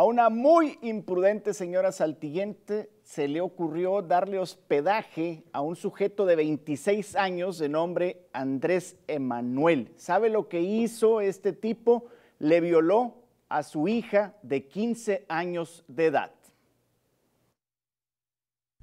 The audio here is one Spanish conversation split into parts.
A una muy imprudente señora Saltillente se le ocurrió darle hospedaje a un sujeto de 26 años de nombre Andrés Emanuel. ¿Sabe lo que hizo este tipo? Le violó a su hija de 15 años de edad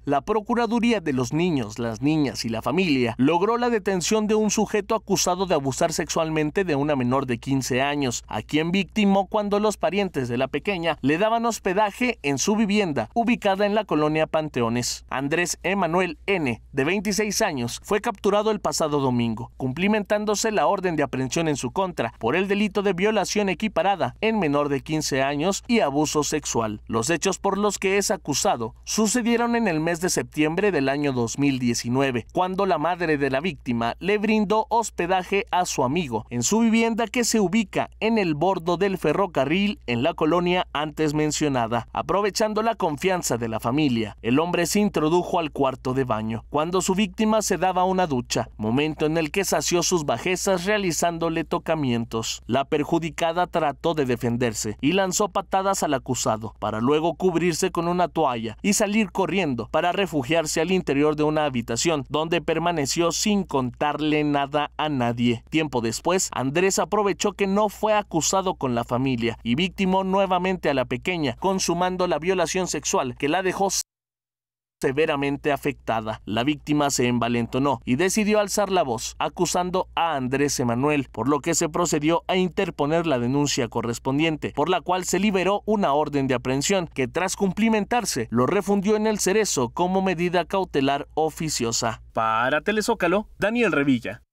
la Procuraduría de los Niños, las Niñas y la Familia logró la detención de un sujeto acusado de abusar sexualmente de una menor de 15 años, a quien victimó cuando los parientes de la pequeña le daban hospedaje en su vivienda, ubicada en la colonia Panteones. Andrés Emanuel N., de 26 años, fue capturado el pasado domingo, cumplimentándose la orden de aprehensión en su contra por el delito de violación equiparada en menor de 15 años y abuso sexual. Los hechos por los que es acusado sucedieron en el mes de septiembre del año 2019, cuando la madre de la víctima le brindó hospedaje a su amigo en su vivienda que se ubica en el bordo del ferrocarril en la colonia antes mencionada. Aprovechando la confianza de la familia, el hombre se introdujo al cuarto de baño, cuando su víctima se daba una ducha, momento en el que sació sus bajezas realizándole tocamientos. La perjudicada trató de defenderse y lanzó patadas al acusado, para luego cubrirse con una toalla y salir corriendo para refugiarse al interior de una habitación, donde permaneció sin contarle nada a nadie. Tiempo después, Andrés aprovechó que no fue acusado con la familia y víctima nuevamente a la pequeña, consumando la violación sexual que la dejó severamente afectada. La víctima se envalentonó y decidió alzar la voz, acusando a Andrés Emanuel, por lo que se procedió a interponer la denuncia correspondiente, por la cual se liberó una orden de aprehensión que tras cumplimentarse lo refundió en el cerezo como medida cautelar oficiosa. Para Telezócalo, Daniel Revilla.